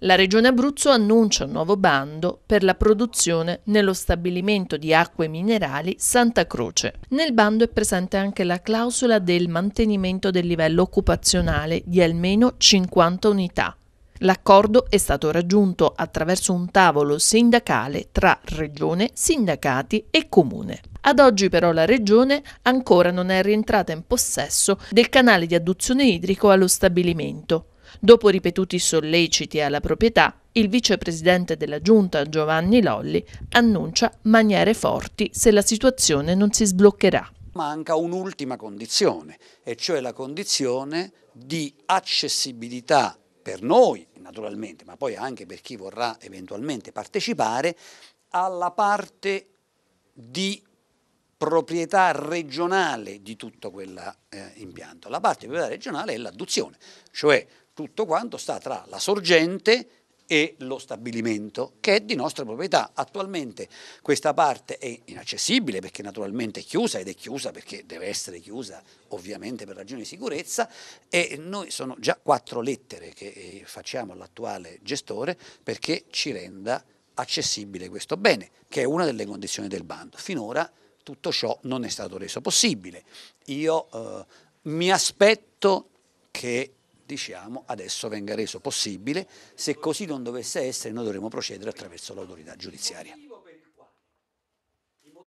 La Regione Abruzzo annuncia un nuovo bando per la produzione nello stabilimento di acque minerali Santa Croce. Nel bando è presente anche la clausola del mantenimento del livello occupazionale di almeno 50 unità. L'accordo è stato raggiunto attraverso un tavolo sindacale tra Regione, sindacati e Comune. Ad oggi però la Regione ancora non è rientrata in possesso del canale di adduzione idrico allo stabilimento Dopo ripetuti solleciti alla proprietà, il vicepresidente della giunta Giovanni Lolli annuncia maniere forti se la situazione non si sbloccherà. Manca un'ultima condizione, e cioè la condizione di accessibilità per noi naturalmente, ma poi anche per chi vorrà eventualmente partecipare, alla parte di proprietà regionale di tutto quell'impianto. Eh, la parte di proprietà regionale è l'adduzione, cioè tutto quanto sta tra la sorgente e lo stabilimento che è di nostra proprietà. Attualmente questa parte è inaccessibile perché naturalmente è chiusa ed è chiusa perché deve essere chiusa ovviamente per ragioni di sicurezza e noi sono già quattro lettere che eh, facciamo all'attuale gestore perché ci renda accessibile questo bene che è una delle condizioni del bando. Finora tutto ciò non è stato reso possibile. Io eh, mi aspetto che diciamo adesso venga reso possibile, se così non dovesse essere noi dovremo procedere attraverso l'autorità giudiziaria.